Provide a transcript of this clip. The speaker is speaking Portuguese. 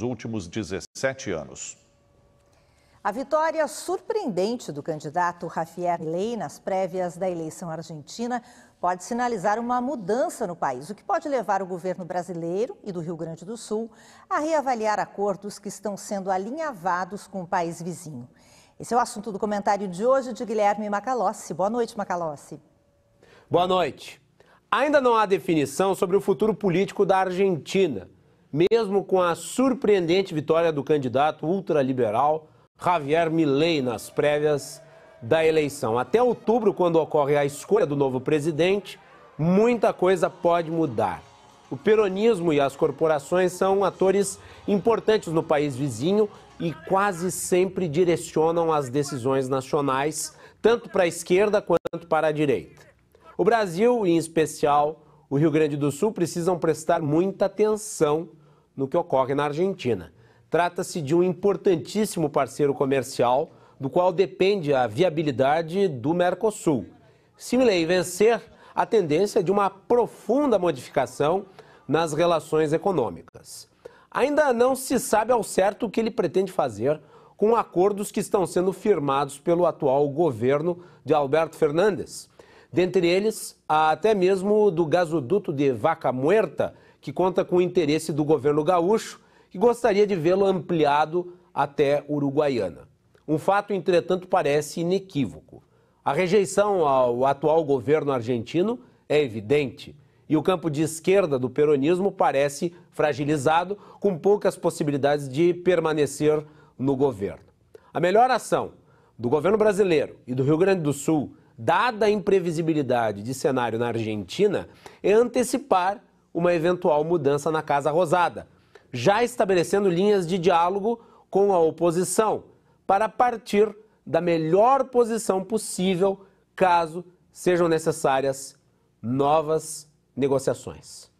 nos últimos 17 anos. A vitória surpreendente do candidato Javier Milei nas prévias da eleição argentina pode sinalizar uma mudança no país, o que pode levar o governo brasileiro e do Rio Grande do Sul a reavaliar acordos que estão sendo alinhavados com o país vizinho. Esse é o assunto do comentário de hoje de Guilherme Macalossi. Boa noite, Macalossi. Boa noite. Ainda não há definição sobre o futuro político da Argentina mesmo com a surpreendente vitória do candidato ultraliberal Javier Milei nas prévias da eleição. Até outubro, quando ocorre a escolha do novo presidente, muita coisa pode mudar. O peronismo e as corporações são atores importantes no país vizinho e quase sempre direcionam as decisões nacionais, tanto para a esquerda quanto para a direita. O Brasil, em especial o Rio Grande do Sul, precisam prestar muita atenção no que ocorre na Argentina. Trata-se de um importantíssimo parceiro comercial, do qual depende a viabilidade do Mercosul. Se Milley vencer, a tendência é de uma profunda modificação nas relações econômicas. Ainda não se sabe ao certo o que ele pretende fazer com acordos que estão sendo firmados pelo atual governo de Alberto Fernandes. Dentre eles, até mesmo do gasoduto de Vaca Muerta, que conta com o interesse do governo gaúcho, e gostaria de vê-lo ampliado até Uruguaiana. Um fato, entretanto, parece inequívoco. A rejeição ao atual governo argentino é evidente e o campo de esquerda do peronismo parece fragilizado, com poucas possibilidades de permanecer no governo. A melhor ação do governo brasileiro e do Rio Grande do Sul, dada a imprevisibilidade de cenário na Argentina, é antecipar uma eventual mudança na Casa Rosada, já estabelecendo linhas de diálogo com a oposição, para partir da melhor posição possível caso sejam necessárias novas negociações.